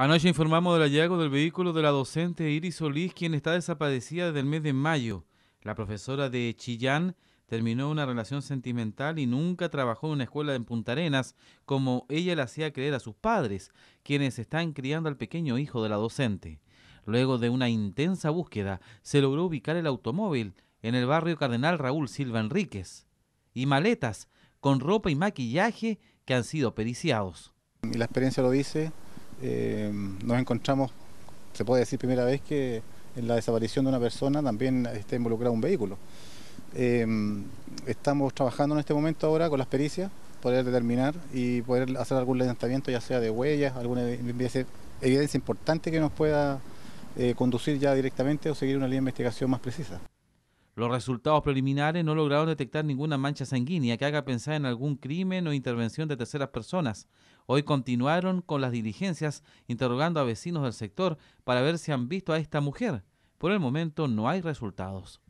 Anoche informamos del hallazgo del vehículo de la docente Iris Solís, quien está desaparecida desde el mes de mayo. La profesora de Chillán terminó una relación sentimental y nunca trabajó en una escuela en Punta Arenas, como ella le hacía creer a sus padres, quienes están criando al pequeño hijo de la docente. Luego de una intensa búsqueda, se logró ubicar el automóvil en el barrio Cardenal Raúl Silva Enríquez y maletas con ropa y maquillaje que han sido periciados. La experiencia lo dice, eh, nos encontramos, se puede decir primera vez que en la desaparición de una persona también está involucrado un vehículo. Eh, estamos trabajando en este momento ahora con las pericias, poder determinar y poder hacer algún levantamiento, ya sea de huellas, alguna evidencia, importante que nos pueda eh, conducir ya directamente o seguir una línea de investigación más precisa. Los resultados preliminares no lograron detectar ninguna mancha sanguínea que haga pensar en algún crimen o intervención de terceras personas. Hoy continuaron con las diligencias interrogando a vecinos del sector para ver si han visto a esta mujer. Por el momento no hay resultados.